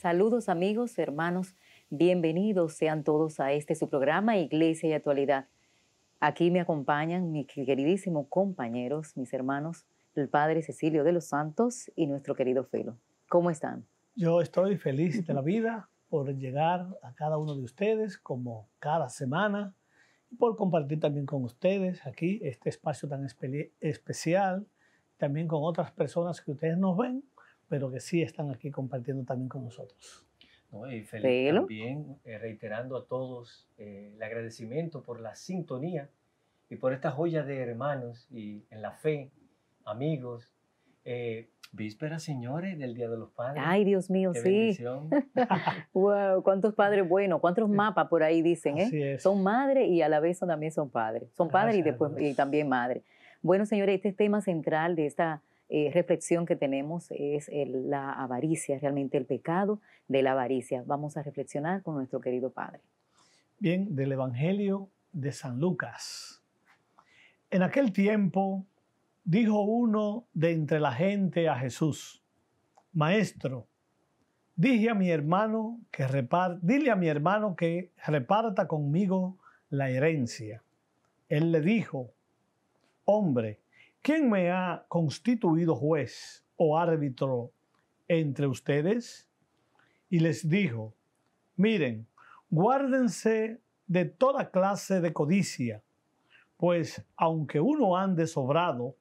Saludos amigos, hermanos, bienvenidos sean todos a este su programa Iglesia y Actualidad. Aquí me acompañan mis queridísimos compañeros, mis hermanos, el Padre Cecilio de los Santos y nuestro querido Felo. ¿Cómo están? Yo estoy feliz de la vida por llegar a cada uno de ustedes como cada semana y por compartir también con ustedes aquí este espacio tan especial, también con otras personas que ustedes nos ven pero que sí están aquí compartiendo también con nosotros. No, y feliz también eh, reiterando a todos eh, el agradecimiento por la sintonía y por esta joya de hermanos y en la fe, amigos. Eh, vísperas, señores, del Día de los Padres. Ay, Dios mío, sí. wow, cuántos padres buenos, cuántos mapas por ahí dicen, ¿eh? Son madres y a la vez también son padres. Son padres y después y también madres. Bueno, señores, este es tema central de esta eh, reflexión que tenemos es la avaricia, realmente el pecado de la avaricia. Vamos a reflexionar con nuestro querido Padre. Bien, del Evangelio de San Lucas. En aquel tiempo dijo uno de entre la gente a Jesús, Maestro, dije a mi hermano que dile a mi hermano que reparta conmigo la herencia. Él le dijo, hombre, ¿quién me ha constituido juez o árbitro entre ustedes? Y les dijo, miren, guárdense de toda clase de codicia, pues aunque uno ande sobrado,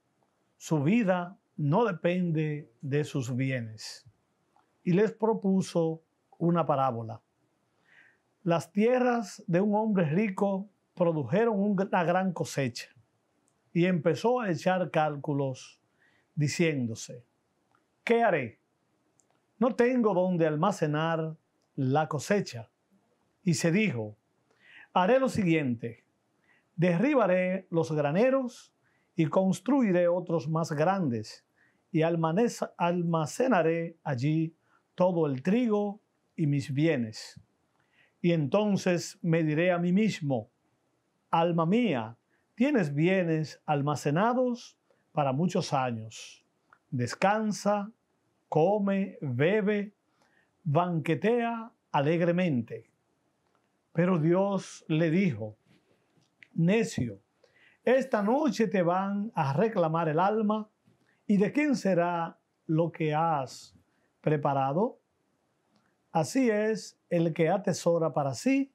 su vida no depende de sus bienes. Y les propuso una parábola. Las tierras de un hombre rico produjeron una gran cosecha y empezó a echar cálculos diciéndose, ¿qué haré? No tengo donde almacenar la cosecha. Y se dijo, haré lo siguiente, derribaré los graneros y construiré otros más grandes y almacenaré allí todo el trigo y mis bienes. Y entonces me diré a mí mismo, alma mía, Tienes bienes almacenados para muchos años. Descansa, come, bebe, banquetea alegremente. Pero Dios le dijo, necio, esta noche te van a reclamar el alma y de quién será lo que has preparado. Así es el que atesora para sí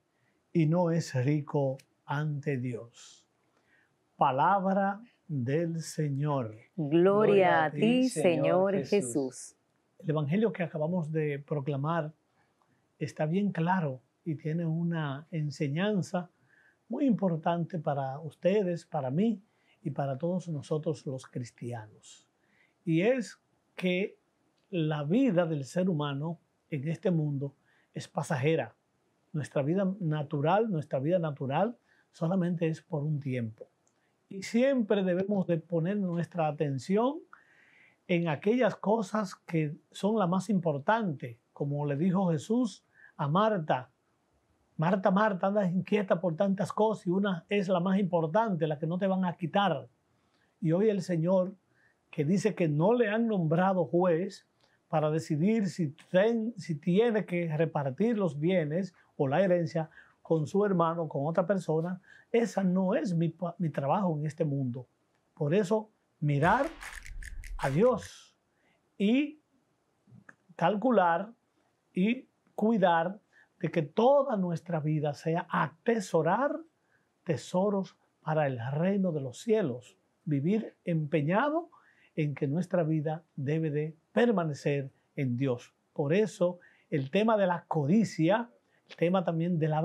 y no es rico ante Dios palabra del Señor. Gloria, a ti, Señor, Jesús. Jesús. El Evangelio que acabamos de proclamar está bien claro y tiene una enseñanza muy importante para ustedes, para mí y para todos nosotros los cristianos. Y es que la vida del ser humano en este mundo es pasajera. Nuestra vida natural, nuestra vida natural solamente es por un tiempo siempre debemos de poner nuestra atención en aquellas cosas que son la más importantes, como le dijo Jesús a Marta. Marta, Marta, andas inquieta por tantas cosas y una es la más importante, la que no te van a quitar. Y hoy el Señor, que dice que no le han nombrado juez para decidir si, si tiene que repartir los bienes o la herencia, con su hermano, con otra persona, esa no es mi, trabajo en este mundo. Por eso, mirar a Dios y calcular y cuidar de que toda nuestra vida sea atesorar tesoros para el reino de los cielos, vivir empeñado en que nuestra vida debe de permanecer en Dios. Por eso el tema de la codicia el tema también de la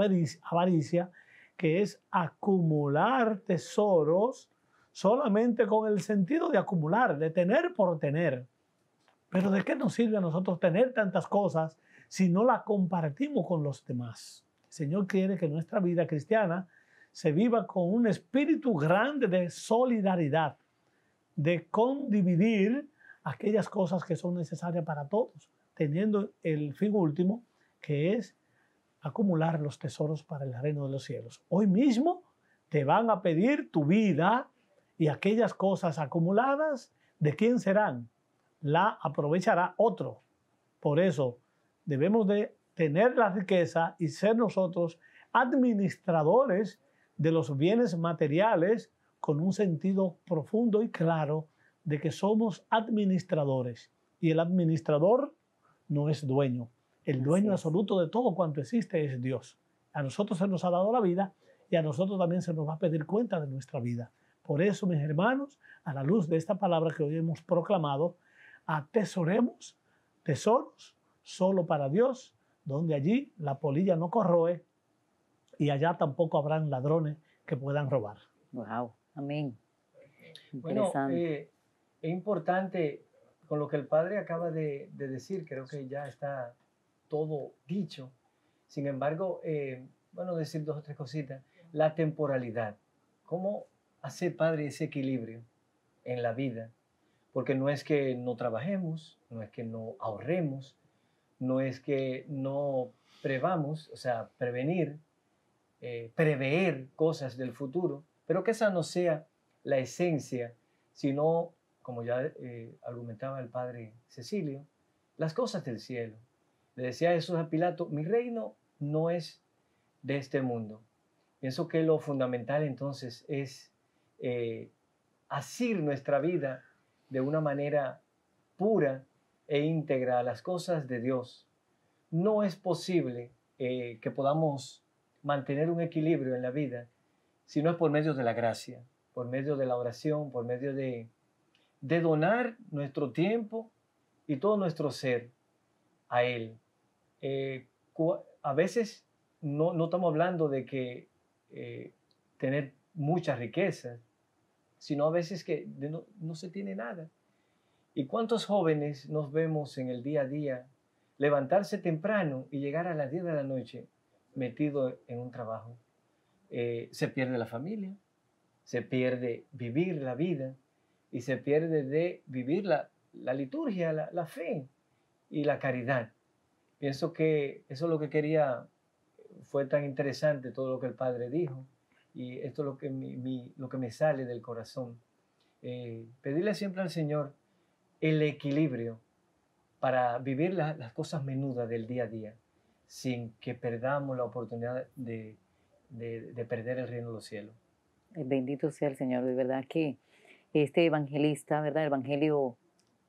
avaricia, que es acumular tesoros solamente con el sentido de acumular, de tener por tener. Pero ¿de qué nos sirve a nosotros tener tantas cosas si no las compartimos con los demás? El Señor quiere que nuestra vida cristiana se viva con un espíritu grande de solidaridad, de condividir aquellas cosas que son necesarias para todos, teniendo el fin último que es acumular los tesoros para el reino de los cielos. Hoy mismo te van a pedir tu vida y aquellas cosas acumuladas, ¿de quién serán? La aprovechará otro. Por eso debemos de tener la riqueza y ser nosotros administradores de los bienes materiales con un sentido profundo y claro de que somos administradores y el administrador no es dueño, el dueño absoluto de todo cuanto existe es Dios. A nosotros se nos ha dado la vida y a nosotros también se nos va a pedir cuenta de nuestra vida. Por eso, mis hermanos, a la luz de esta palabra que hoy hemos proclamado, atesoremos tesoros solo para Dios, donde allí la polilla no corroe y allá tampoco habrán ladrones que puedan robar. Wow, amén. Bueno, eh, es importante con lo que el padre acaba de decir, creo que ya está todo dicho. Sin embargo, eh, bueno, decir dos o tres cositas. La temporalidad. ¿Cómo hacer, Padre, ese equilibrio en la vida? Porque no es que no trabajemos, no es que no ahorremos, no es que no prevamos, o sea, prevenir, eh, prever cosas del futuro, pero que esa no sea la esencia, sino, como ya eh, argumentaba el Padre Cecilio, las cosas del cielo, le decía Jesús a Pilato, mi reino no es de este mundo. Pienso que lo fundamental entonces es eh, asir nuestra vida de una manera pura e íntegra a las cosas de Dios. No es posible eh, que podamos mantener un equilibrio en la vida si no es por medio de la gracia, por medio de la oración, por medio de donar nuestro tiempo y todo nuestro ser a Él. Eh, a veces no, estamos hablando de que eh, tener mucha riqueza, sino a veces que no, se tiene nada. ¿Y cuántos jóvenes nos vemos en el día a día levantarse temprano y llegar a las 10 de la noche metido en un trabajo? Eh, se pierde la familia, se pierde vivir la vida y se pierde de vivir la, liturgia, la, fe y la caridad. Pienso que eso es lo que quería, fue tan interesante todo lo que el Padre dijo y esto es lo que, lo que me sale del corazón. Eh, pedirle siempre al Señor el equilibrio para vivir las cosas menudas del día a día sin que perdamos la oportunidad de, de, perder el reino de los cielos. Eh, bendito sea el Señor, de verdad que este evangelista, ¿verdad? El Evangelio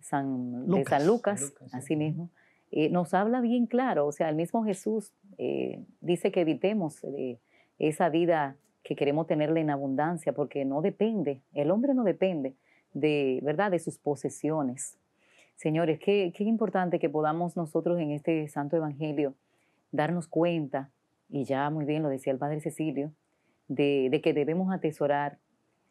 San, Lucas, de San Lucas, así mismo, eh, nos habla bien claro. O sea, el mismo Jesús eh, dice que evitemos eh, esa vida que queremos tenerla en abundancia, porque no depende, el hombre no depende de, ¿verdad?, de sus posesiones. Señores, qué, importante que podamos nosotros en este Santo Evangelio darnos cuenta, y ya muy bien lo decía el Padre Cecilio, de, de que debemos atesorar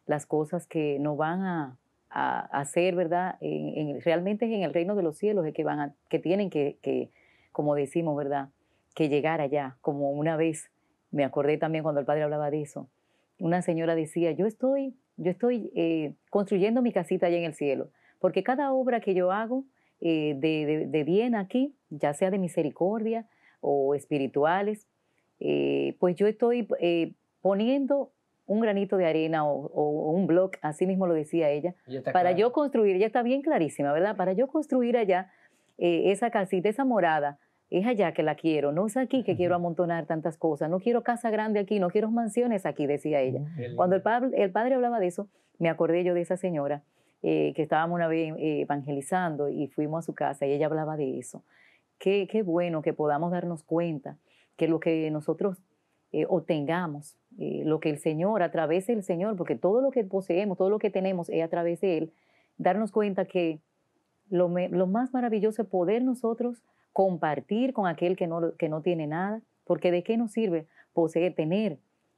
las cosas que no van a a, hacer, ¿verdad? En, realmente es en el reino de los cielos es que, van que tienen que, como decimos, ¿verdad? Que llegar allá, como una vez, me acordé también cuando el padre hablaba de eso, una señora decía, yo estoy, yo estoy eh, construyendo mi casita allá en el cielo, porque cada obra que yo hago eh, de, bien aquí, ya sea de misericordia o espirituales, eh, pues yo estoy poniendo un granito de arena o, un blog, así mismo lo decía ella, para yo construir, ella está bien clarísima, ¿verdad? Para yo construir allá eh, esa casita, esa morada, es allá que la quiero, no es aquí que quiero amontonar tantas cosas, no quiero casa grande aquí, no quiero mansiones aquí, decía ella. Cuando el, el, padre hablaba de eso, me acordé yo de esa señora eh, que estábamos una vez eh, evangelizando y fuimos a su casa y ella hablaba de eso. Qué, bueno que podamos darnos cuenta que lo que nosotros obtengamos eh, lo que el Señor, a través del Señor, porque todo lo que poseemos, todo lo que tenemos es a través de Él, darnos cuenta que lo, más maravilloso es poder nosotros compartir con aquel que no, que no tiene nada, porque de qué nos sirve poseer, tener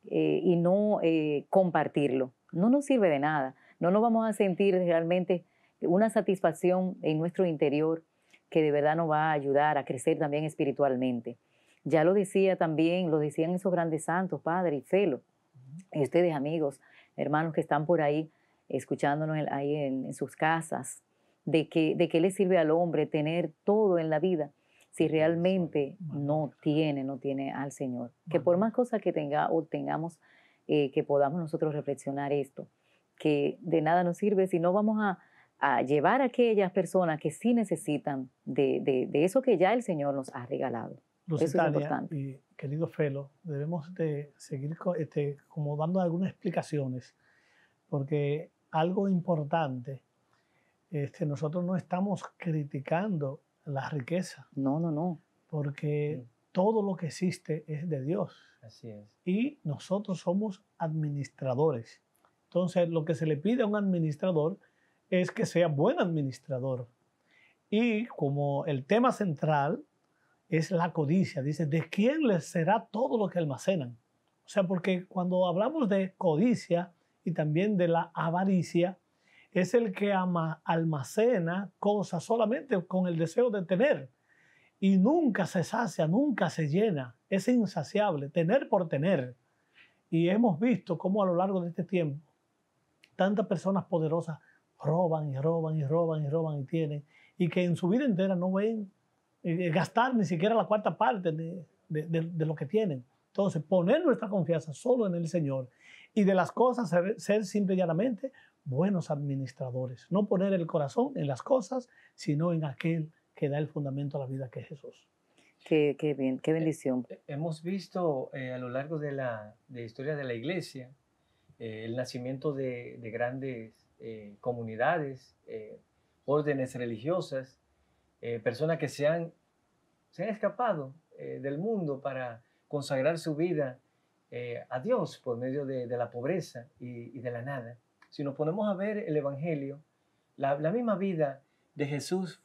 eh, y no eh, compartirlo. No nos sirve de nada, no nos vamos a sentir realmente una satisfacción en nuestro interior que de verdad nos va a ayudar a crecer también espiritualmente. Ya lo decía también, lo decían esos grandes santos, Padre y Celo. ustedes, amigos, hermanos que están por ahí, escuchándonos ahí en, sus casas, de que, de qué le sirve al hombre tener todo en la vida si realmente no tiene, no tiene al Señor. Que por más cosas que tenga o tengamos, eh, que podamos nosotros reflexionar esto, que de nada nos sirve si no vamos a, llevar a aquellas personas que sí necesitan de eso que ya el Señor nos ha regalado. Lusitania, y querido Felo, debemos de seguir este, como dando algunas explicaciones, porque algo importante, este, nosotros no estamos criticando la riqueza. No, no, no. Porque mm. todo lo que existe es de Dios. Así es. Y nosotros somos administradores. Entonces, lo que se le pide a un administrador es que sea buen administrador. Y como el tema central es la codicia. Dice, ¿de quién les será todo lo que almacenan? O sea, porque cuando hablamos de codicia y también de la avaricia, es el que almacena cosas solamente con el deseo de tener y nunca se sacia, nunca se llena, es insaciable, tener por tener. Y hemos visto cómo a lo largo de este tiempo tantas personas poderosas roban y roban y roban y roban y tienen y que en su vida entera no ven eh, eh, gastar ni siquiera la cuarta parte de, lo que tienen. Entonces, poner nuestra confianza solo en el Señor y de las cosas ser, simple y llanamente buenos administradores. No poner el corazón en las cosas, sino en aquel que da el fundamento a la vida, que es Jesús. Qué, bien, qué eh, bendición. Hemos visto a lo largo de la, historia de la iglesia el nacimiento de, grandes comunidades, órdenes religiosas, eh, personas que se han, se han escapado eh, del mundo para consagrar su vida eh, a Dios por medio de, la pobreza y, de la nada. Si nos ponemos a ver el Evangelio, la, misma vida de Jesús,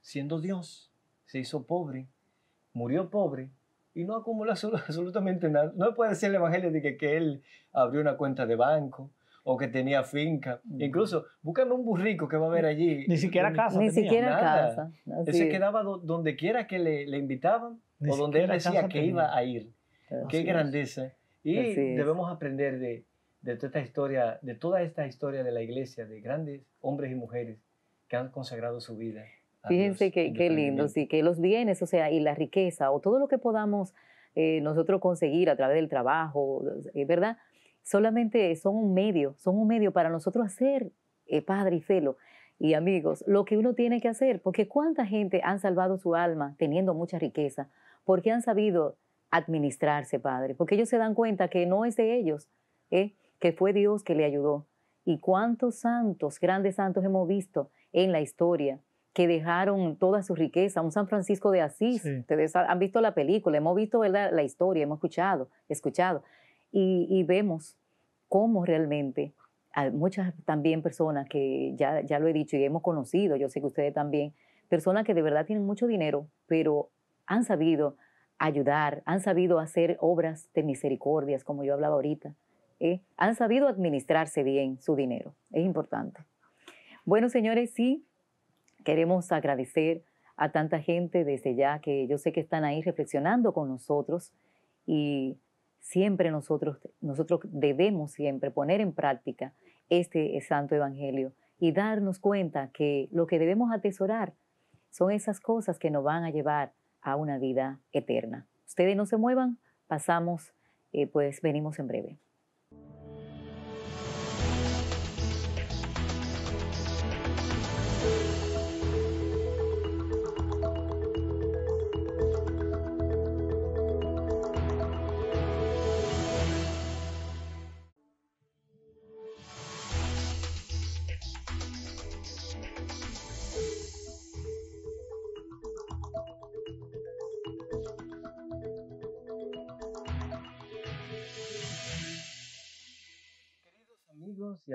siendo Dios, se hizo pobre, murió pobre, y no acumula absolutamente nada. No puede ser el Evangelio de que, él abrió una cuenta de banco o que tenía finca. Incluso, búscame un burrico que va a haber allí. Ni siquiera casa. Ni siquiera casa. Así Ese quedaba donde quiera que le, invitaban o donde él decía que iba a ir. Qué grandeza. Y debemos aprender de, toda esta historia, de toda esta historia de la iglesia, de grandes hombres y mujeres que han consagrado su vida. Fíjense qué, lindo, sí, que los bienes, o sea, y la riqueza, o todo lo que podamos eh, nosotros conseguir a través del trabajo, eh, ¿verdad? solamente son un medio, son un medio para nosotros hacer, eh, padre y Felo y amigos, lo que uno tiene que hacer, porque cuánta gente han salvado su alma teniendo mucha riqueza, porque han sabido administrarse, padre, porque ellos se dan cuenta que no es de ellos, ¿eh? que fue Dios que le ayudó. Y cuántos santos, grandes santos hemos visto en la historia que dejaron toda su riqueza, un San Francisco de Asís, ustedes han visto la película, hemos visto la historia, hemos escuchado, escuchado, y, vemos cómo realmente muchas también personas que ya, ya lo he dicho y hemos conocido, yo sé que ustedes también, personas que de verdad tienen mucho dinero, pero han sabido ayudar, han sabido hacer obras de misericordias, como yo hablaba ahorita, ¿eh? han sabido administrarse bien su dinero, es importante. Bueno, señores, sí, queremos agradecer a tanta gente desde ya que yo sé que están ahí reflexionando con nosotros y siempre nosotros, nosotros debemos siempre poner en práctica este santo evangelio y darnos cuenta que lo que debemos atesorar son esas cosas que nos van a llevar a una vida eterna. Ustedes no se muevan, pasamos, eh, pues venimos en breve.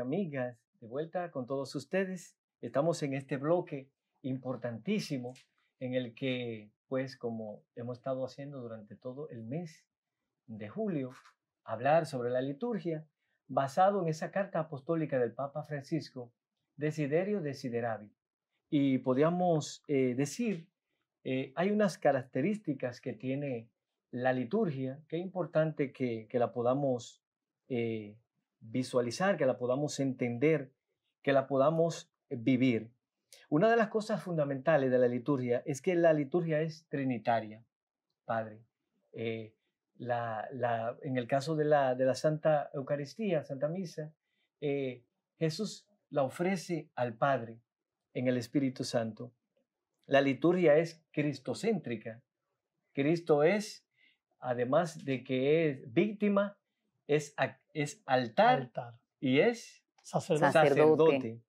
amigas, de vuelta con todos ustedes. Estamos en este bloque importantísimo en el que, pues, como hemos estado haciendo durante todo el mes de julio, hablar sobre la liturgia basado en esa carta apostólica del Papa Francisco, Desiderio Desideravi. Y podríamos eh, decir, eh, hay unas características que tiene la liturgia, que es importante que, la podamos eh, visualizar, que la podamos entender, que la podamos eh, vivir. Una de las cosas fundamentales de la liturgia es que la liturgia es trinitaria, Padre. Eh, en el caso de la, de la Santa Eucaristía, Santa Misa, eh, Jesús la ofrece al Padre en el Espíritu Santo. La liturgia es cristocéntrica. Cristo es, además de que es víctima, es, es altar, y es sacerdote.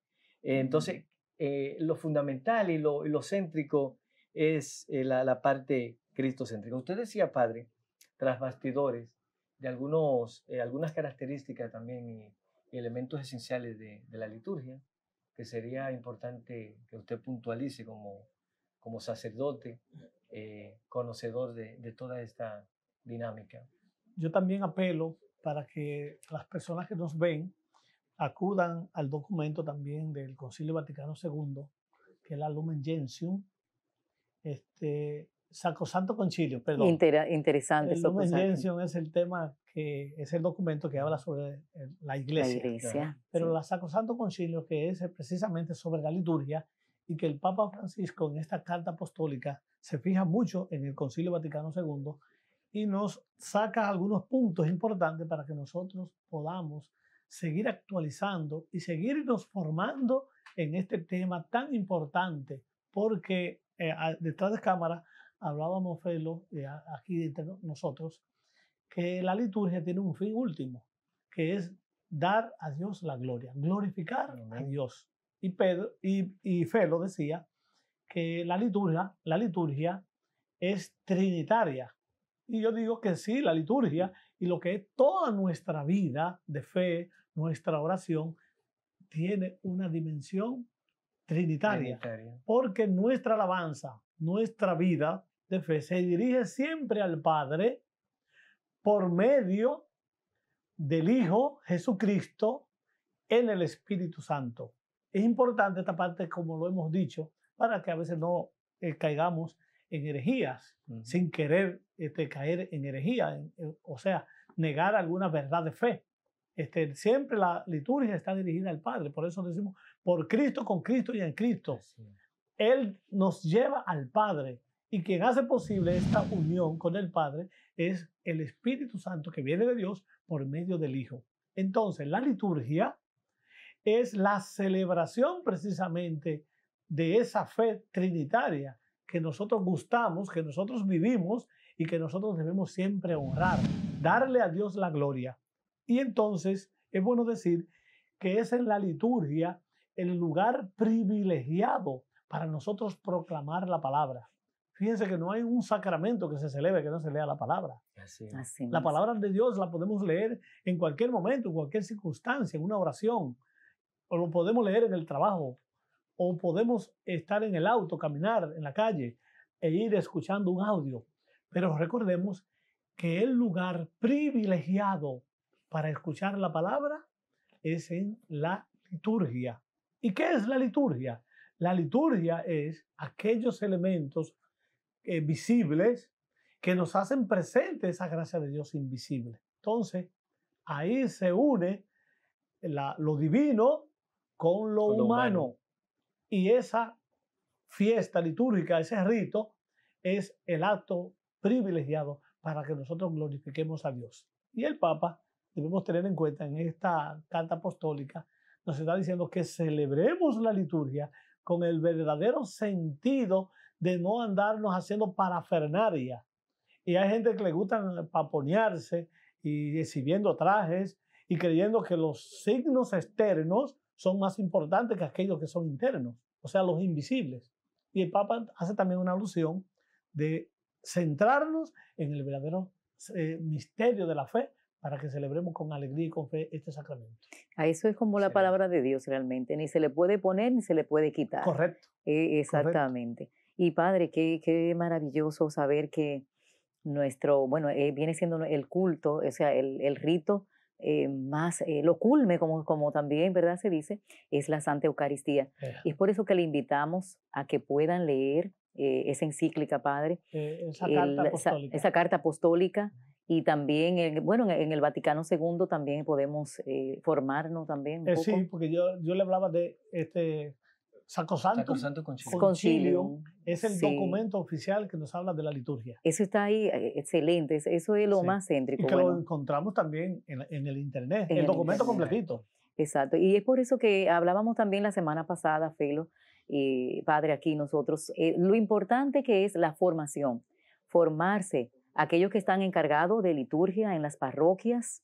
Entonces, mm. eh, lo fundamental y lo, lo céntrico es eh, la, la, parte cristocéntrica. Usted decía, padre, tras bastidores, de algunos, eh, algunas características también y, elementos esenciales de, la liturgia, que sería importante que usted puntualice como, como sacerdote, conocedor de, de toda esta dinámica. Yo también apelo para que las personas que nos ven acudan al documento también del Concilio Vaticano II, que es la Lumen Gentium, este, Santo Concilio, perdón. interesante. La pues, Lumen Gentium es el tema que es el documento que habla sobre la iglesia. La iglesia pero sí. la Santo Concilio, que es eh, precisamente sobre la liturgia, y que el Papa Francisco en esta carta apostólica se fija mucho en el Concilio Vaticano II y nos saca algunos puntos importantes para que nosotros podamos seguir actualizando y seguirnos formando en este tema tan importante, porque eh, detrás de cámara hablábamos, Felo, eh, aquí entre nosotros, que la liturgia tiene un fin último, que es dar a Dios la gloria, glorificar a Dios. Y, Pedro, y, y, Felo decía que la liturgia, la liturgia es trinitaria, y yo digo que sí, la liturgia y lo que es toda nuestra vida de fe, nuestra oración, tiene una dimensión trinitaria, Porque nuestra alabanza, nuestra vida de fe se dirige siempre al Padre por medio del Hijo Jesucristo en el Espíritu Santo. Es importante esta parte, como lo hemos dicho, para que a veces no eh, caigamos en herejías, sin querer este, caer en herejía, o sea, negar alguna verdad de fe. Este, siempre la liturgia está dirigida al Padre, por eso decimos, por Cristo, con Cristo y en Cristo. Él nos lleva al Padre y quien hace posible esta unión con el Padre es el Espíritu Santo que viene de Dios por medio del Hijo. Entonces, la liturgia es la celebración precisamente de esa fe trinitaria que nosotros gustamos, que nosotros vivimos y que nosotros debemos siempre honrar, darle a Dios la gloria. Y entonces es bueno decir que es en la liturgia el lugar privilegiado para nosotros proclamar la palabra. Fíjense que no hay un sacramento que se celebre que no se lea la palabra. la palabra de Dios la podemos leer en cualquier momento, en cualquier circunstancia, en una oración, o lo podemos leer en el trabajo, o podemos estar en el auto, caminar en la calle e ir escuchando un audio. Pero recordemos que el lugar privilegiado para escuchar la palabra es en la liturgia. ¿Y qué es la liturgia? La liturgia es aquellos elementos eh, visibles que nos hacen presente esa gracia de Dios invisible. Entonces, ahí se une lo divino con lo humano. Y esa fiesta litúrgica, ese rito, es el acto privilegiado para que nosotros glorifiquemos a Dios. Y el Papa, debemos tener en cuenta en esta carta apostólica, nos está diciendo que celebremos la liturgia con el verdadero sentido de no andarnos haciendo parafernaria. Y hay gente que le gusta paponearse y exhibiendo trajes y creyendo que los signos externos son más importantes que aquellos que son internos, o sea, los invisibles. Y el Papa hace también una alusión de centrarnos en el verdadero eh, misterio de la fe para que celebremos con alegría y con fe este sacramento. A eso es como la palabra de Dios realmente, ni se le puede poner ni se le puede quitar. Correcto. E, exactamente. Y Padre, qué, maravilloso saber que nuestro, bueno, eh, viene siendo el culto, o sea, el, el rito eh, más eh, lo culme, como, como también ¿verdad? se dice, es la Santa Eucaristía. Y es por eso que le invitamos a que puedan leer eh, esa encíclica, Padre, esa, carta apostólica. Y también, bueno, en, el Vaticano II también podemos formarnos también. Sí, porque yo, yo le hablaba de este Sacrosanto, Santo Concilio Es el documento oficial que nos habla de la liturgia. Eso está ahí, eh, excelente. Eso es lo más céntrico. Y que lo encontramos también en, el Internet, el, documento completito. Exacto. Y es por eso que hablábamos también la semana pasada, Felo, padre, aquí nosotros, eh, lo importante que es la formación, formarse. Aquellos que están encargados de liturgia en las parroquias,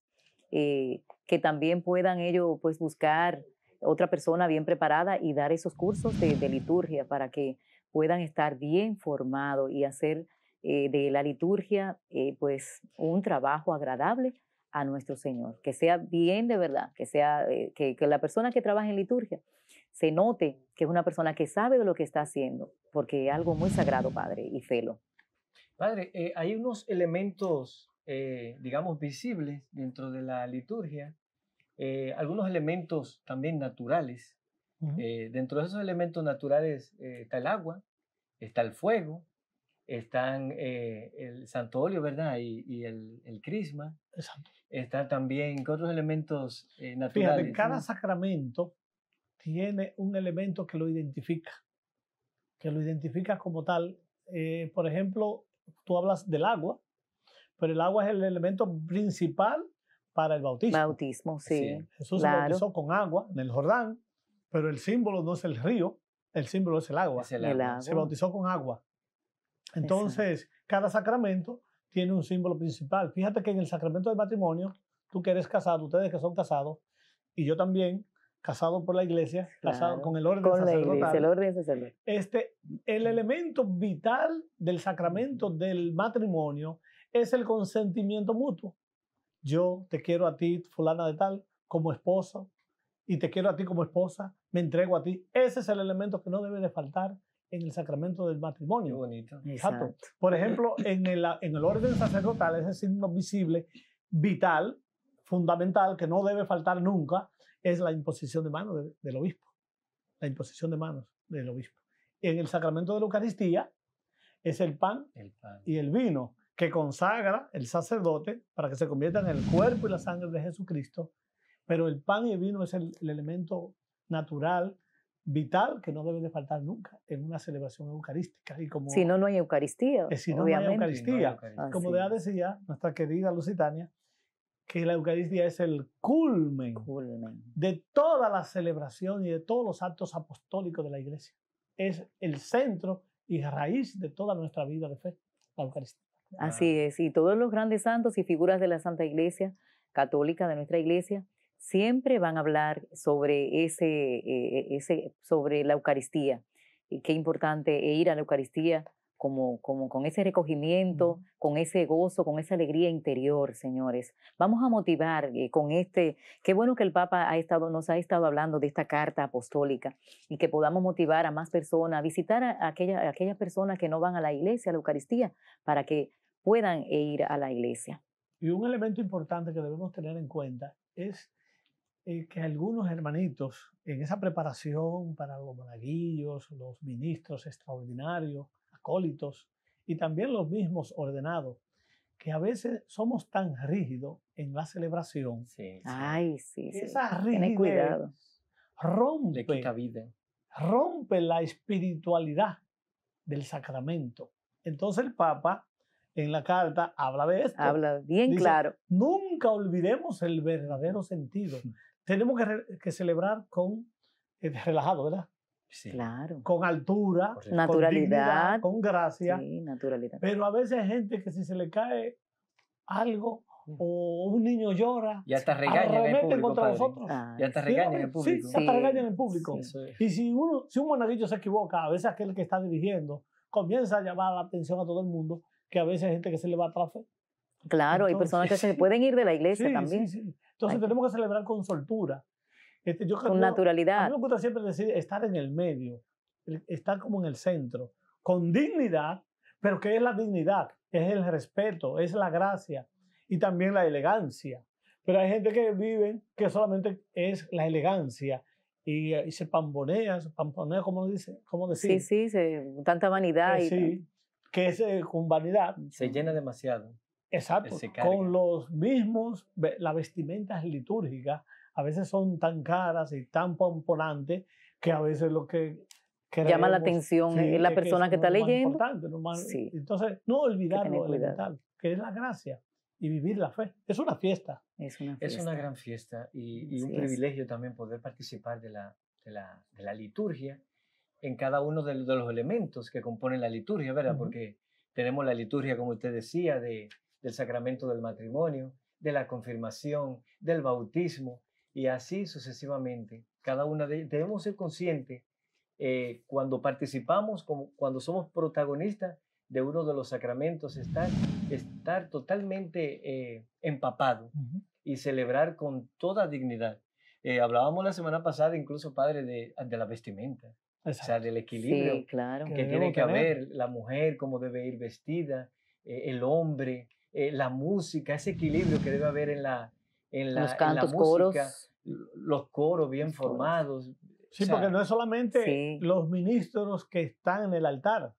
eh, que también puedan ellos pues buscar otra persona bien preparada y dar esos cursos de, liturgia para que puedan estar bien formados y hacer eh, de la liturgia eh, pues un trabajo agradable a nuestro Señor, que sea bien de verdad, que sea eh, que, la persona que trabaja en liturgia se note que es una persona que sabe de lo que está haciendo, porque es algo muy sagrado, Padre, y felo. Padre, hay unos elementos, digamos, visibles dentro de la liturgia eh, algunos elementos también naturales. Eh, dentro de esos elementos naturales eh, está el agua, está el fuego, están el santolio, ¿verdad? Y, el, el, crisma. Exacto. Está también, otros elementos naturales? Fíjate, cada sacramento tiene un elemento que lo identifica, que lo identifica como tal. por ejemplo, tú hablas del agua, pero el agua es el elemento principal para el bautismo. Bautismo, sí. Jesús se bautizó con agua en el Jordán, pero el símbolo no es el río, el símbolo es el agua. Se bautizó con agua. Entonces, cada sacramento tiene un símbolo principal. Fíjate que en el sacramento del matrimonio, tú que eres casado, ustedes que son casados, y yo también, casado por la iglesia, casado con el orden con La iglesia, el orden sacerdotal. Este, el elemento vital del sacramento del matrimonio es el consentimiento mutuo yo te quiero a ti, fulana de tal, como esposo, y te quiero a ti como esposa, me entrego a ti. Ese es el elemento que no debe de faltar en el sacramento del matrimonio. bonito. Exacto. Por ejemplo, en el, orden sacerdotal, ese signo visible, vital, fundamental, que no debe faltar nunca, es la imposición de manos del obispo. La imposición de manos del obispo. En el sacramento de la Eucaristía es el pan. y el vino que consagra el sacerdote para que se convierta en el cuerpo y la sangre de Jesucristo, pero el pan y el vino es el, elemento natural, vital, que no debe de faltar nunca en una celebración eucarística. Y como, eh, si no, no hay Eucaristía. si no, no, hay Eucaristía. como ya decía nuestra querida Lusitania, que la Eucaristía es el culmen, culmen, de toda la celebración y de todos los actos apostólicos de la Iglesia. Es el centro y raíz de toda nuestra vida de fe, la Eucaristía. Así es, y todos los grandes santos y figuras de la Santa Iglesia Católica, de nuestra Iglesia, siempre van a hablar sobre, ese, eh, e, ese, sobre la Eucaristía. Y qué importante ir a la Eucaristía como, como con ese recogimiento, con ese gozo, con esa alegría interior, señores. Vamos a motivar eh, con este, qué bueno que el Papa ha estado, nos ha estado hablando de esta carta apostólica y que podamos motivar a más personas, a visitar a, aquellas aquella, personas que no van a la iglesia, a la Eucaristía, para que puedan eh, ir a la iglesia. Y un elemento importante que debemos tener en cuenta es eh, que algunos hermanitos en esa preparación para los monaguillos, los ministros extraordinarios, acólitos y también los mismos ordenados, que a veces somos tan rígidos en la celebración. Sí, Ay, sí, rompe, rompe la espiritualidad del sacramento. Entonces el Papa en la carta habla de esto. Habla bien claro. Nunca olvidemos el verdadero sentido. Tenemos que, celebrar con eh, relajado, ¿verdad? Sí. Claro. Con altura, con naturalidad, con, gracia. Sí, naturalidad. Pero a veces hay gente que si se le cae algo o un niño llora, ya está ah, regañan en público, contra nosotros. ya está regañan en el público. Sí, ya regañan en el público. Y si uno si un monaguillo se equivoca, a veces aquel que está dirigiendo comienza a llamar la atención a todo el mundo que a veces hay gente que se le va a fe. ¿eh? Claro, hay personas que se pueden ir de la iglesia también. Entonces tenemos que celebrar con soltura. Este, con naturalidad. A mí me gusta siempre decir estar en el medio, estar como en el centro, con dignidad, pero ¿qué es la dignidad? Es el respeto, es la gracia y también la elegancia. Pero hay gente que vive que solamente es la elegancia y, se eh, pambonea, se pamponea, como dice? ¿Cómo decir? Sí, sí, tanta vanidad. Eh, y que es eh, con vanidad. Se llena demasiado. Exacto. Con los mismos, las vestimentas litúrgicas a veces son tan caras y tan pomponantes que a veces lo que... Llama la atención eh, es la persona que, está leyendo. Sí. Entonces, no olvidarlo, elemental, que es la gracia y vivir la fe. Es una fiesta. Es una, Es una gran fiesta y, un privilegio también poder participar de la, de la, de la liturgia en cada uno de, los elementos que componen la liturgia, ¿verdad? Porque tenemos la liturgia, como usted decía, de, del sacramento del matrimonio, de la confirmación, del bautismo y así sucesivamente. Cada una de debemos ser conscientes eh, cuando participamos, cuando somos protagonistas de uno de los sacramentos, estar, estar totalmente eh, empapado y celebrar con toda dignidad. Eh, hablábamos la semana pasada incluso, padre, de la vestimenta. O sea, del equilibrio que, tiene que haber la mujer, cómo debe ir vestida, eh, el hombre, eh, la música, ese equilibrio que debe haber en la, en la, los música, coros. los coros bien formados. Sí, porque no es solamente los ministros que están en el altar,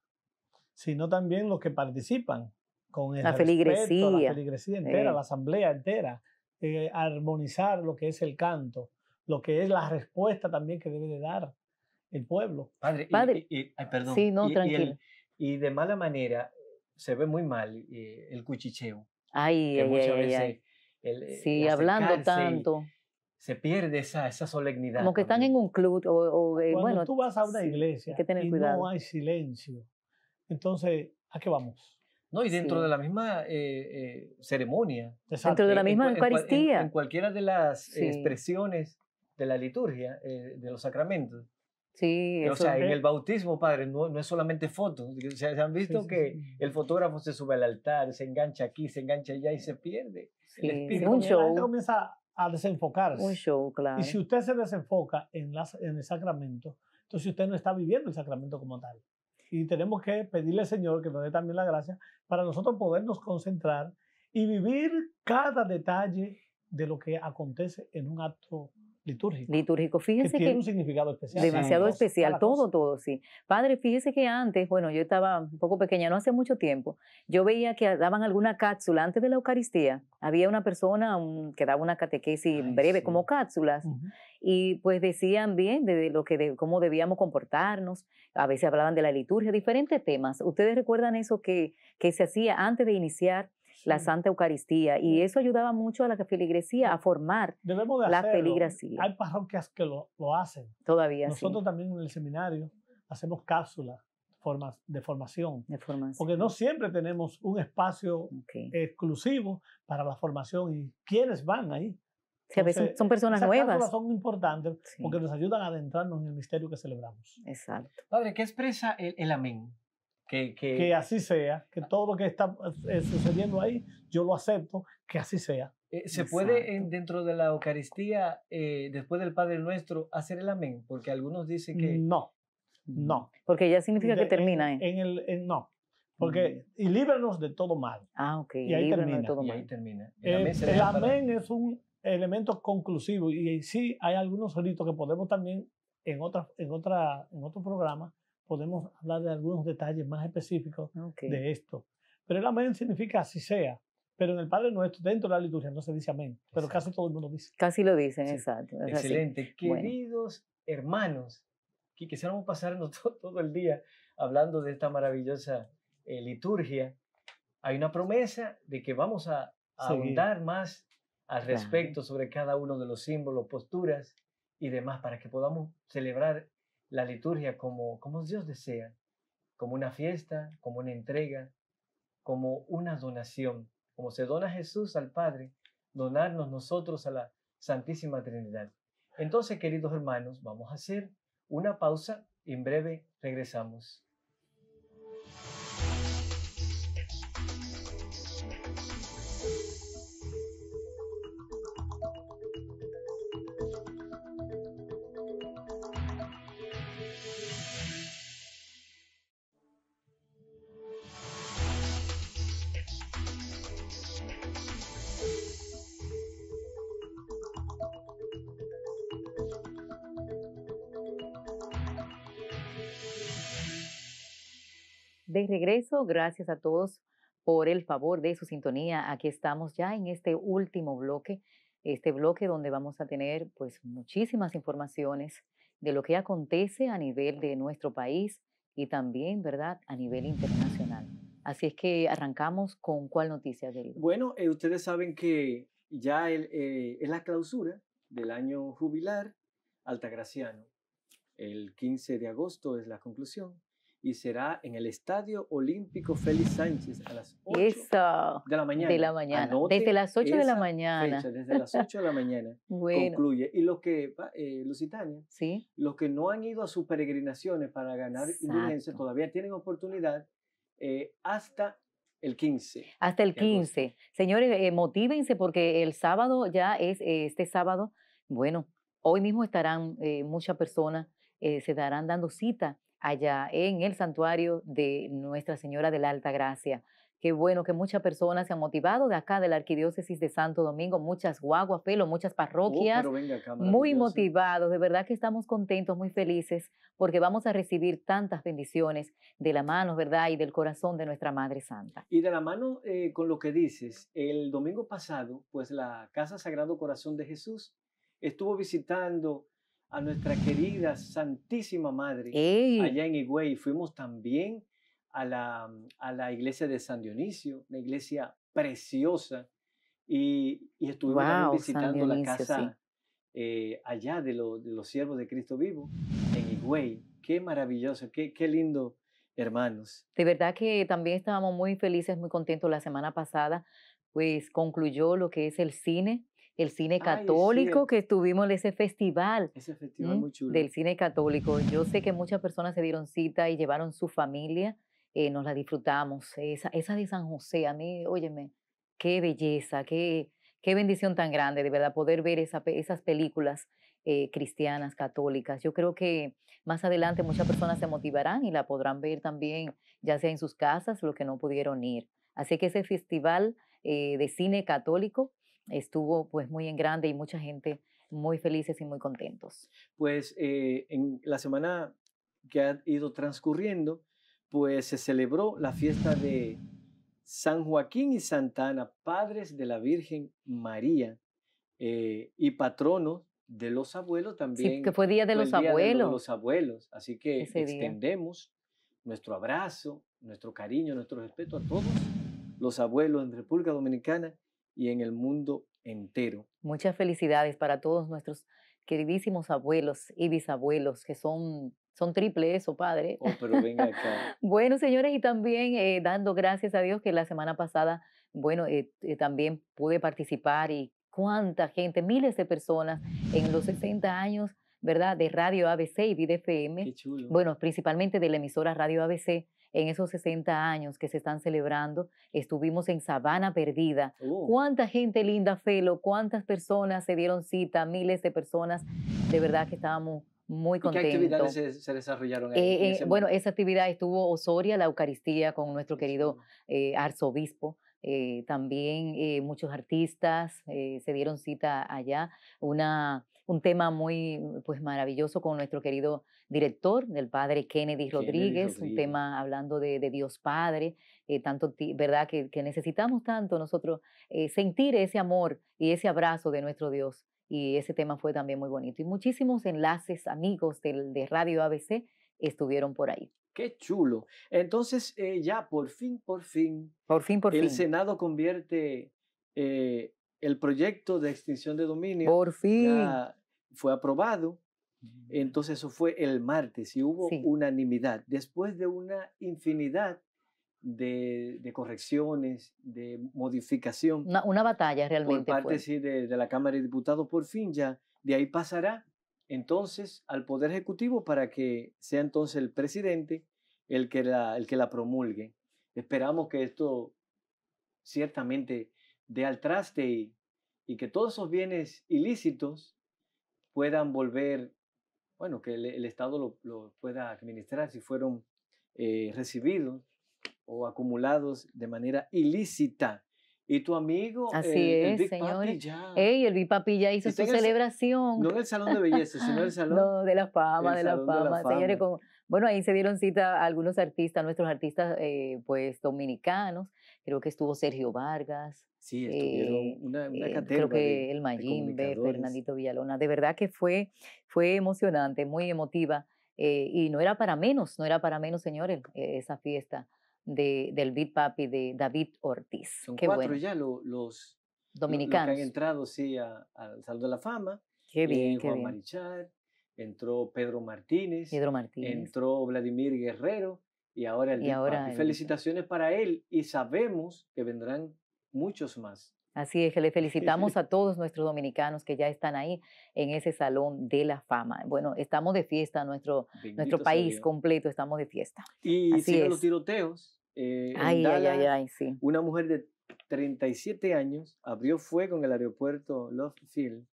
sino también los que participan con la feligresía. la feligresía entera, la asamblea entera, eh, armonizar lo que es el canto, lo que es la respuesta también que debe de dar el pueblo. Padre, Y, y, perdón. Sí, no, tranquilo. Y, de mala manera se ve muy mal eh, el cuchicheo. Ay, ay, muchas veces sí, hablando tanto. Se pierde esa, esa solemnidad. Como que están en un club. O, o eh, Cuando bueno, tú vas a una iglesia que y no hay silencio, entonces, ¿a qué vamos? No, y dentro de la misma eh, ceremonia. Dentro de la misma Eucaristía. En, cualquiera de las expresiones de la liturgia, de los sacramentos, Sí, o sea, en el bautismo, padre, no, es solamente fotos. O sea, se han visto que el fotógrafo se sube al altar, se engancha aquí, se engancha allá y se pierde. El espíritu un show. comienza a desenfocarse. Un show, claro. Y si usted se desenfoca en, en el sacramento, entonces usted no está viviendo el sacramento como tal. Y tenemos que pedirle al Señor que nos dé también la gracia para nosotros podernos concentrar y vivir cada detalle de lo que acontece en un acto Litúrgico. Litúrgico. Fíjese que. Tiene un significado especial. Demasiado especial, todo, todo, sí. Padre, fíjese que antes, bueno, yo estaba un poco pequeña, no hace mucho tiempo, yo veía que daban alguna cápsula antes de la Eucaristía. Había una persona que daba una catequesis breve, como cápsulas, y pues decían bien de, lo que de, cómo debíamos comportarnos. A veces hablaban de la liturgia, diferentes temas. ¿Ustedes recuerdan eso que, que se hacía antes de iniciar? la Santa Eucaristía. Y eso ayudaba mucho a la feligresía a formar de la hacerlo. Hay parroquias que lo, hacen. Todavía Nosotros también en el seminario hacemos cápsulas de formación. De Porque no siempre tenemos un espacio exclusivo para la formación y quiénes van ahí. Sí, a veces son personas esas nuevas. son importantes porque nos ayudan a adentrarnos en el misterio que celebramos. Exacto. Padre, ¿qué expresa el amén? Que, así sea, que todo lo que está eh, sucediendo ahí, yo lo acepto, que así sea. Eh, ¿Se puede en, dentro de la Eucaristía, eh, después del Padre Nuestro, hacer el amén? Porque algunos dicen que... No, mm. no. Porque ya significa que termina. En, el, no, porque, mm. y líbranos de todo mal. Ah, ok. Y ahí, termina. ahí termina. El amén, es un elemento conclusivo y, sí hay algunos ritos que podemos también en, otra, en, otra, en otro programa podemos hablar de algunos detalles más específicos de esto. Pero el amén significa así sea. Pero en el Padre Nuestro, dentro de la liturgia, no se dice amén, pero casi todo el mundo dice. Casi lo dicen, exacto. Excelente. Queridos hermanos, que quisiéramos pasarnos todo, todo, el día hablando de esta maravillosa eh, liturgia, hay una promesa de que vamos a, ahondar más al respecto sobre cada uno de los símbolos, posturas y demás, para que podamos celebrar la liturgia como, como Dios desea, como una fiesta, como una entrega, como una donación, como se dona Jesús al Padre, donarnos nosotros a la Santísima Trinidad. Entonces, queridos hermanos, vamos a hacer una pausa y en breve regresamos. regreso. Gracias a todos por el favor de su sintonía. Aquí estamos ya en este último bloque, este bloque donde vamos a tener pues muchísimas informaciones de lo que acontece a nivel de nuestro país y también, ¿verdad?, a nivel internacional. Así es que arrancamos con cuál noticia, querido. Bueno, eh, ustedes saben que ya eh, es la clausura del año jubilar altagraciano. El 15 de agosto es la conclusión y será en el Estadio Olímpico Félix Sánchez a las 8 de la mañana. desde las 8 de la mañana. desde las 8 de la mañana concluye. Y los que, eh, Lusitania, los que no han ido a sus peregrinaciones para ganar indulgencia todavía tienen oportunidad eh, hasta el 15. Hasta el 15. Señores, eh, motívense porque el sábado ya es eh, este sábado. Bueno, hoy mismo estarán muchas personas, se darán dando cita allá en el santuario de Nuestra Señora de la Alta Gracia. Qué bueno que muchas personas se han motivado de acá, de la Arquidiócesis de Santo Domingo, muchas guaguas, pelo, muchas oh, parroquias, muy motivados. De verdad que estamos contentos, muy felices, porque vamos a recibir tantas bendiciones de la mano, ¿verdad? Y del corazón de nuestra Madre Santa. Y de la mano eh, con lo que dices, el domingo pasado, pues la Casa Sagrado Corazón de Jesús estuvo visitando a nuestra querida Santísima Madre allá en Higüey. Fuimos también a la, a la iglesia de San Dionisio, una iglesia preciosa, y, estuvimos visitando la casa eh, allá de, los siervos de Cristo vivo en Higüey. Qué maravilloso, qué, qué lindo, hermanos. De verdad que también estábamos muy felices, muy contentos la semana pasada, pues concluyó lo que es el cine el cine católico, que tuvimos ese festival. Ese festival muy chulo. Del cine católico. Yo sé que muchas personas se dieron cita y llevaron su familia, eh, nos la disfrutamos. Esa, de San José, a mí, óyeme, qué belleza, qué, qué bendición tan grande, de verdad, poder ver esas películas eh, cristianas, católicas. Yo creo que más adelante muchas personas se motivarán y la podrán ver también, ya sea en sus casas, los que no pudieron ir. Así que ese festival eh, de cine católico estuvo pues muy en grande y mucha gente muy felices y muy contentos. Pues eh, en la semana que ha ido transcurriendo, pues se celebró la fiesta de San Joaquín y Santa Ana, padres de la Virgen María eh, y patronos de los abuelos también. Sí, que fue Día de los Abuelos. los abuelos, así que extendemos nuestro abrazo, nuestro cariño, nuestro respeto a todos los abuelos en República Dominicana y en el mundo entero. Muchas felicidades para todos nuestros queridísimos abuelos y bisabuelos que son son triple eso, padre. Oh, pero venga acá. bueno, señores, y también eh, dando gracias a Dios que la semana pasada, bueno, eh, eh, también pude participar y cuánta gente, miles de personas en los 60 años, ¿verdad? De Radio ABC y dfm Qué chulo. Bueno, principalmente de la emisora Radio ABC en esos 60 años que se están celebrando. Estuvimos en Sabana Perdida. Uh. ¿Cuánta gente linda, Felo? ¿Cuántas personas se dieron cita? Miles de personas. De verdad que estábamos muy contentos. ¿Qué actividades se, desarrollaron? Ahí, eh, eh, bueno, esa actividad estuvo Osoria, la Eucaristía, con nuestro querido eh, arzobispo. Eh, también eh, muchos artistas eh, se dieron cita allá. Una, un tema muy mm, pues, maravilloso con nuestro querido director, del padre Kennedy Rodríguez, un tema hablando de, Dios Padre, tanto, ¿verdad? Que, necesitamos tanto nosotros sentir ese amor y ese abrazo de nuestro Dios. Y ese tema fue también muy bonito. Y muchísimos enlaces amigos de Radio ABC estuvieron por ahí. Qué chulo. Entonces, eh, ya por fin, por fin. Por fin, por el Senado convierte eh, el proyecto de extinción de dominio. Por fin. fue aprobado. Mm. Entonces, eso fue el martes y hubo unanimidad. Después de una infinidad de, correcciones, de modificación. Una, batalla realmente. Por parte Sí, de, de la Cámara de Diputados, por fin ya. De ahí pasará entonces al Poder Ejecutivo para que sea entonces el presidente el que la, el que la promulgue. Esperamos que esto ciertamente dé al traste y, que todos esos bienes ilícitos puedan volver, bueno, que el, Estado lo, pueda administrar si fueron eh, recibidos o acumulados de manera ilícita. Y tu amigo, Así es, el, Big señores. Papi ya. el Big hizo su celebración. no en el salón de belleza, sino en el salón. No, de la fama, de la, fama, señores, bueno, ahí se dieron cita a algunos artistas, nuestros artistas eh, pues dominicanos, creo que estuvo Sergio Vargas. Sí, estuvieron eh, una, una eh, Creo que el Mayimbe, Fernandito Villalona. De verdad que fue, fue emocionante, muy emotiva. y no era para menos, no era para menos, señores, esa fiesta de, del Beat Papi de David Ortiz. Son cuatro bueno. ya los dominicanos. que han entrado, sí, al Salón de la Fama. Qué bien, Marichal, entró Pedro Martínez, Pedro Martínez. entró Vladimir Guerrero y ahora el y, ahora felicitaciones para él y sabemos que vendrán muchos más. Así es, que le felicitamos a todos nuestros dominicanos que ya están ahí en ese salón de la fama. Bueno, estamos de fiesta, nuestro, nuestro país completo estamos de fiesta. Y siguen los tiroteos. Eh, una mujer de 37 años abrió fuego en el aeropuerto Love Field.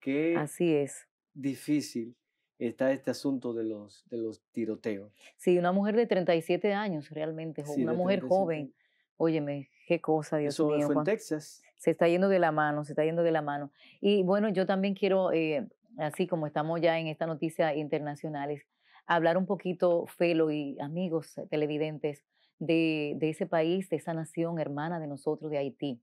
Que Así es difícil está este asunto de los, de los tiroteos. Sí, una mujer de 37 años realmente, una mujer joven. Óyeme, qué cosa, Dios mío. en Texas. Se está yendo de la mano, se está yendo de la mano. Y bueno, yo también quiero, eh, así como estamos ya en esta noticia internacionales, hablar un poquito, Felo y amigos eh, televidentes, de, de, ese país, de esa nación hermana de nosotros, de Haití.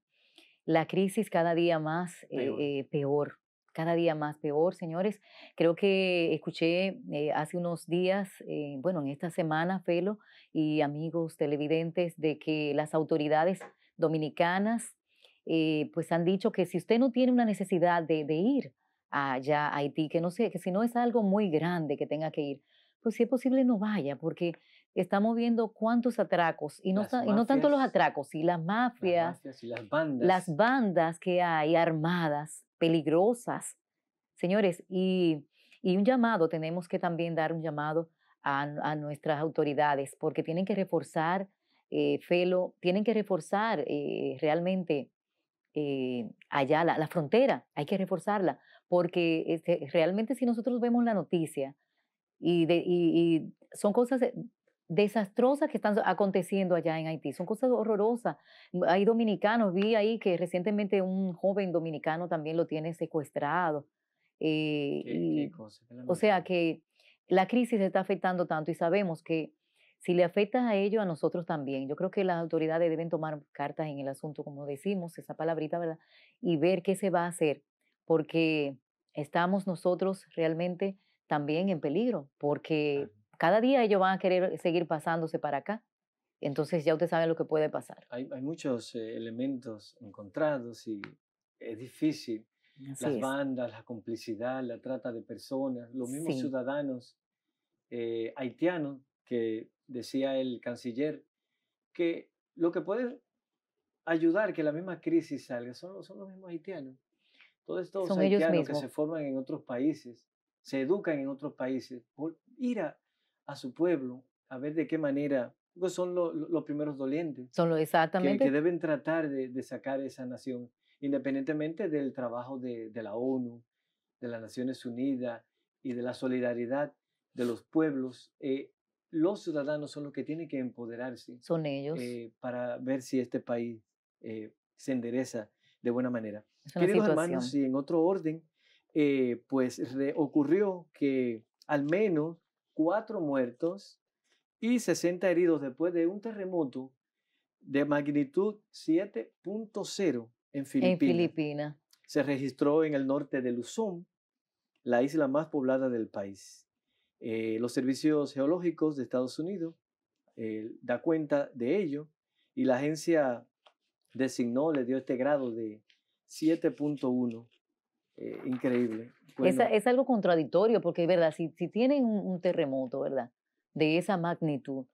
La crisis cada día más peor. Eh, cada día más peor, señores. Creo que escuché eh, hace unos días, eh, bueno, en esta semana, Felo y amigos televidentes, de que las autoridades dominicanas eh, pues han dicho que si usted no tiene una necesidad de, ir allá a Haití, que no sé, que si no es algo muy grande que tenga que ir, pues si es posible no vaya, porque estamos viendo cuántos atracos, y no, y no tanto los atracos, y las mafias, las, bandas. que hay armadas, peligrosas. Señores, y, y, un llamado, tenemos que también dar un llamado a, a nuestras autoridades, porque tienen que reforzar, eh, Felo, tienen que reforzar eh, realmente eh, allá la, la, frontera, hay que reforzarla, porque este, realmente si nosotros vemos la noticia, y, de, y, son cosas desastrosas que están aconteciendo allá en Haití. Son cosas horrorosas. Hay dominicanos, vi ahí que recientemente un joven dominicano también lo tiene secuestrado. Eh, ¿Qué, y, o sea que la crisis está afectando tanto y sabemos que si le afecta a ellos, a nosotros también. Yo creo que las autoridades deben tomar cartas en el asunto, como decimos, esa palabrita, ¿verdad? Y ver qué se va a hacer, porque estamos nosotros realmente también en peligro, porque cada día ellos van a querer seguir pasándose para acá. Entonces ya usted sabe lo que puede pasar. Hay, muchos eh, elementos encontrados y es difícil. las bandas, la complicidad, la trata de personas, los mismos ciudadanos eh, haitianos que decía el canciller, que lo que puede ayudar que la misma crisis salga son, son los mismos haitianos. Todos estos haitianos que se forman en otros países, se educan en otros países, por ir a, a su pueblo, a ver de qué manera, pues, son los primeros dolientes. Son los exactamente. Que, deben tratar de, de, sacar esa nación, independientemente del trabajo de, la ONU, de las Naciones Unidas y de la solidaridad de los pueblos. Eh, los ciudadanos son los que tienen que empoderarse. Son ellos. Eh, para ver si este país eh, se endereza de buena manera. Queridos hermanos, y en otro orden, pues ocurrió que al menos cuatro muertos y 60 heridos después de un terremoto de magnitud 7.0 en Filipinas. Se registró en el norte de Luzón, la isla más poblada del país. Eh, los servicios geológicos de Estados Unidos eh, da cuenta de ello y la agencia designó, le dio este grado de 7.1 eh, increíble. es, algo contradictorio, porque, ¿verdad? Si, tienen un, terremoto, ¿verdad? De esa magnitud,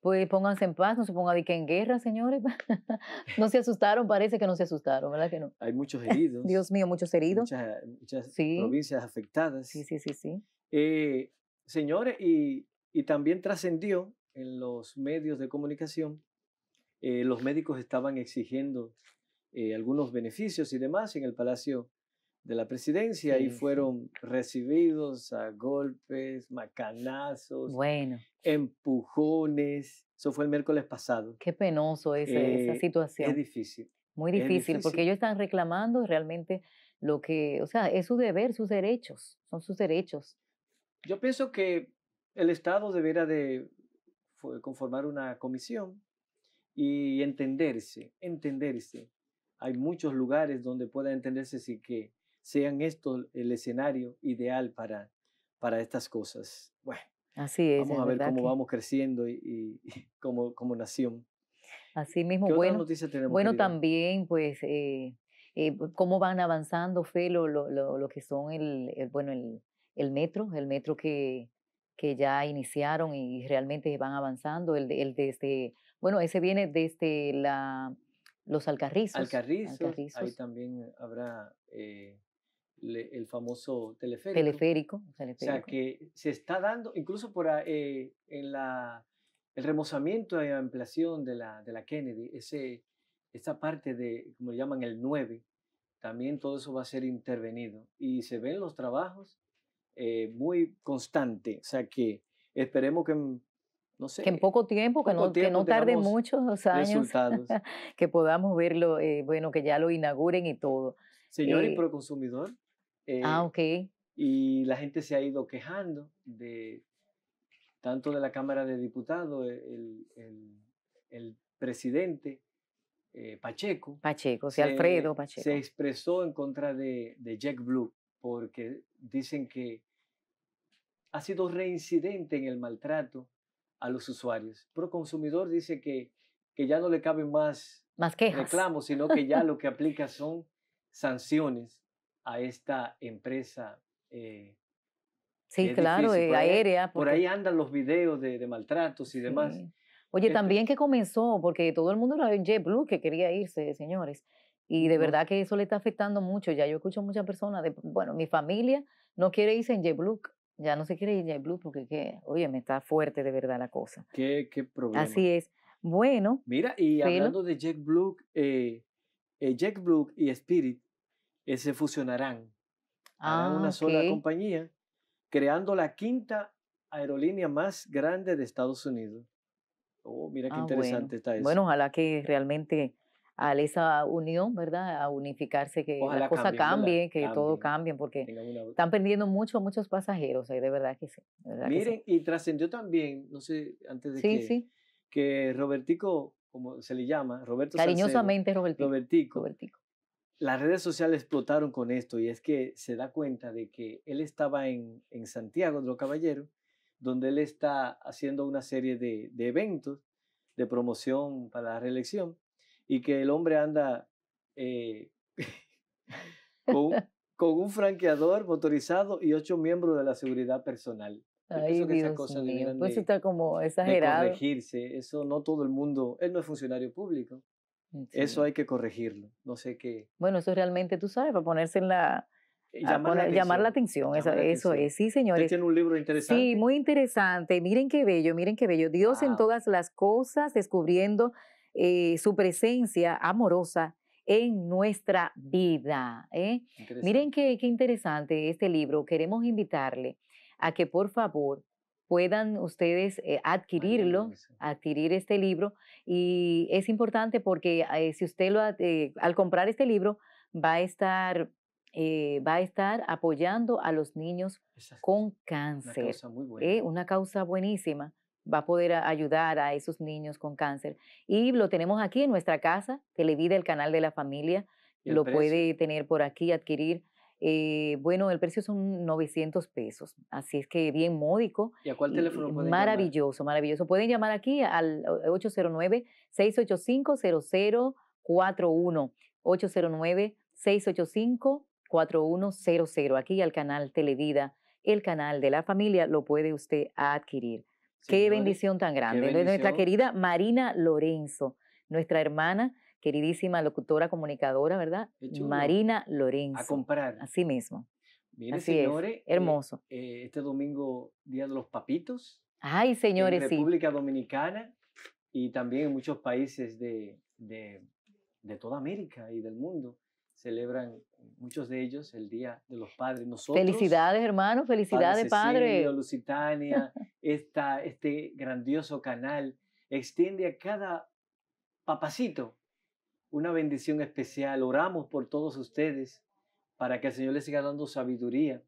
pues pónganse en paz, no se pongan que en guerra, señores. no se asustaron, parece que no se asustaron, ¿verdad que no? Hay muchos heridos. Dios mío, muchos heridos. Muchas, provincias afectadas. Sí, sí, sí, sí. Eh, señores, y, también trascendió en los medios de comunicación, eh, los médicos estaban exigiendo algunos beneficios y demás en el Palacio de la presidencia y fueron recibidos a golpes, macanazos, empujones. Eso fue el miércoles pasado. Qué penoso esa, eh, esa situación. Es difícil. Muy difícil, porque ellos están reclamando realmente lo que, o sea, es su deber, sus derechos, son sus derechos. Yo pienso que el Estado debería de conformar una comisión y entenderse, entenderse. Hay muchos lugares donde pueda entenderse si que sean esto el escenario ideal para, para estas cosas. Bueno, Así es, vamos a ver cómo vamos creciendo y, y como, como, nación. Así mismo, ¿Qué bueno, tenemos, bueno también pues eh, eh, cómo van avanzando, Felo, lo, que son el, el bueno, el, el, metro, el metro que, que ya iniciaron y realmente van avanzando, el, el este, bueno, ese viene desde la, los alcarrizos. Alcarrizos, ahí también habrá... Eh, el famoso teleférico. Teleférico, O sea, que se está dando, incluso por eh, en la, el remozamiento y ampliación de la, de la Kennedy, ese, esa parte de, como le llaman, el 9, también todo eso va a ser intervenido. Y se ven los trabajos eh, muy constantes. O sea, que esperemos que en, mm, no sé, que en poco tiempo, que, no, que no tarde muchos años, que podamos verlo, eh, bueno, que ya lo inauguren y todo. Señor, y pro consumidor, eh, ah, ok. Y la gente se ha ido quejando de tanto de la Cámara de Diputados, e, el, el, presidente eh, Pacheco. Pacheco, sí, se, Alfredo Pacheco. Se expresó en contra de, de Jack Blue porque dicen que ha sido reincidente en el maltrato a los usuarios. Pero consumidor dice que, que ya no le caben más, más quejas. reclamos, sino que ya lo que aplica son sanciones a esta empresa. Eh, sí, claro, eh, aérea. Por ahí andan los videos de, maltratos y demás. Oye, también que comenzó, porque todo el mundo era JetBlue que quería irse, señores. Y de verdad que eso le está afectando mucho. Ya yo escucho muchas personas de, bueno, mi familia no quiere irse en JetBlue. Ya no se quiere ir en JetBlue porque, oye, me está fuerte de verdad la cosa. Qué, problema. Así es. Bueno. Mira, y hablando de JetBlue, eh, Jack eh, JetBlue y Spirit se fusionarán. a una ah, sola compañía, creando la quinta aerolínea más grande de Estados Unidos. Oh, mira qué ah, interesante está eso. Bueno, ojalá que realmente a esa unión, ¿verdad? A unificarse, que la cosa cambie, que todo cambie, porque están perdiendo mucho, muchos pasajeros, eh, de verdad que sí. Miren, y trascendió también, no sé, antes de que, sí. que Robertico, como se le llama, Roberto Cariñosamente Robertico. Robertico. Robertico las redes sociales explotaron con esto y es que se da cuenta de que él estaba en, Santiago de los Caballeros, donde él está haciendo una serie de, eventos de promoción para la reelección y que el hombre anda eh, con, un franqueador motorizado y ocho miembros de la seguridad personal. Ay, pues está como exagerado. eso no todo el mundo, él no es funcionario público, eso hay que corregirlo. No sé qué. Bueno, eso realmente, tú sabes, para ponerse en la, eh, Llamar, la atención, eso, es, sí señores. un libro interesante. Sí, muy interesante, miren qué bello, miren qué bello, Dios en todas las cosas, descubriendo eh, su presencia amorosa en nuestra vida. ¿eh? Miren qué, qué interesante este libro, queremos invitarle a que por favor puedan ustedes eh, adquirirlo, adquirir este libro. Y es importante porque eh, si usted lo, eh, al comprar este libro va a estar... va a estar apoyando a los niños con cáncer. Una causa, buenísima va a poder ayudar a esos niños con cáncer. Y lo tenemos aquí en nuestra casa, Televida, el canal de la familia, lo puede tener por aquí, adquirir eh, bueno, el precio son 900 pesos, así es que bien módico. ¿Y a cuál teléfono Maravilloso, maravilloso. Pueden llamar aquí al 809-685-0041, 809-685-4100, aquí al canal Televida, el canal de la familia, lo puede usted adquirir. qué bendición tan grande. Nuestra querida Marina Lorenzo, nuestra hermana queridísima locutora, comunicadora, ¿verdad? Marina Lorenzo. A comprar. Así mismo. Así señores. Es. Eh, hermoso. Eh, este domingo, Día de los Papitos. Ay, señores, en República Dominicana y también en muchos países de, de, toda América y del mundo celebran muchos de ellos el Día de los Padres. Nosotros, felicidades, hermano, felicidades, padre. Cecilio, padre. Lusitania, esta, este grandioso canal extiende a cada papacito una bendición especial. Oramos por todos ustedes para que el Señor les siga dando sabiduría.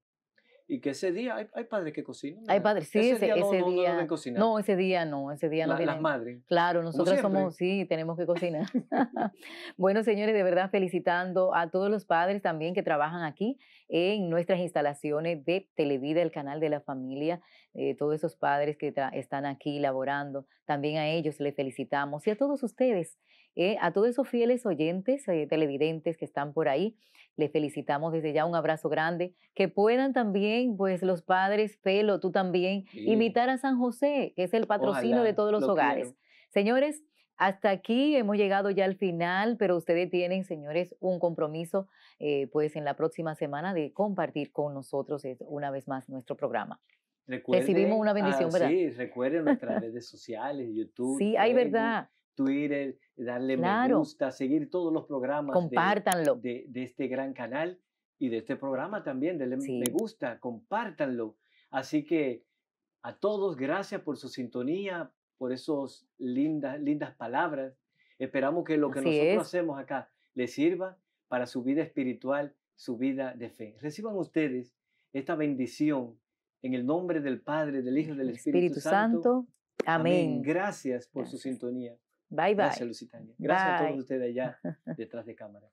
Y que ese día, hay, padres que cocinan. Hay padres, sí, ese, día. No, ese día no, ese día no, Las madres. Claro, nosotros somos, sí, tenemos que cocinar. bueno, señores, de verdad felicitando a todos los padres también que trabajan aquí en nuestras instalaciones de Televida, el canal de la familia, eh, todos esos padres que están aquí laborando, también a ellos les felicitamos y a todos ustedes eh, a todos esos fieles oyentes, eh, televidentes que están por ahí, les felicitamos desde ya un abrazo grande. Que puedan también, pues los padres, Pelo, tú también, invitar a San José, que es el patrocino de todos los hogares. Señores, hasta aquí hemos llegado ya al final, pero ustedes tienen, señores, un compromiso, eh, pues en la próxima semana de compartir con nosotros una vez más nuestro programa. Recibimos una bendición, ah, ¿verdad? Sí, recuerden nuestras redes sociales, YouTube. Sí, hay verdad. Twitter, darle me gusta, seguir todos los programas. De, este gran canal y de este programa también. Denle me gusta, compártanlo. Así que a todos, gracias por su sintonía, por esas lindas, lindas palabras. Esperamos que lo que nosotros hacemos acá les sirva para su vida espiritual, su vida de fe. Reciban ustedes esta bendición en el nombre del Padre, del Hijo y del Espíritu, Santo. Amén. Gracias por su sintonía. Bye, bye. Gracias, Lucita. Gracias a todos ustedes allá detrás de cámara.